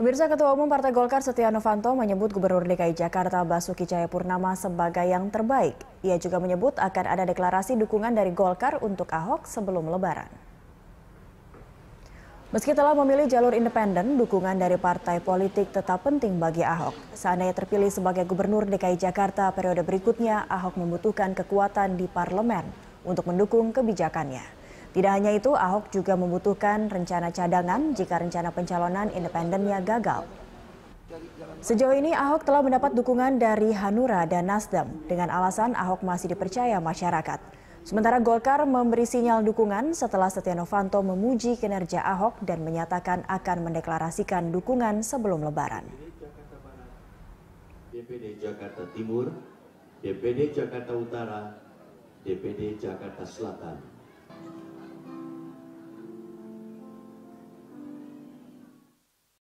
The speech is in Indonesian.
Pemirsa Ketua Umum Partai Golkar Setia Novanto menyebut Gubernur DKI Jakarta Basuki Cahayapurnama sebagai yang terbaik. Ia juga menyebut akan ada deklarasi dukungan dari Golkar untuk Ahok sebelum Lebaran. Meski telah memilih jalur independen, dukungan dari partai politik tetap penting bagi Ahok. Seandainya terpilih sebagai Gubernur DKI Jakarta periode berikutnya, Ahok membutuhkan kekuatan di parlemen untuk mendukung kebijakannya. Tidak hanya itu, Ahok juga membutuhkan rencana cadangan jika rencana pencalonan independennya gagal. Sejauh ini Ahok telah mendapat dukungan dari Hanura dan Nasdem dengan alasan Ahok masih dipercaya masyarakat. Sementara Golkar memberi sinyal dukungan setelah Setia Novanto memuji kinerja Ahok dan menyatakan akan mendeklarasikan dukungan sebelum lebaran. DPD Jakarta Timur, DPD Jakarta Utara, DPD Jakarta Selatan.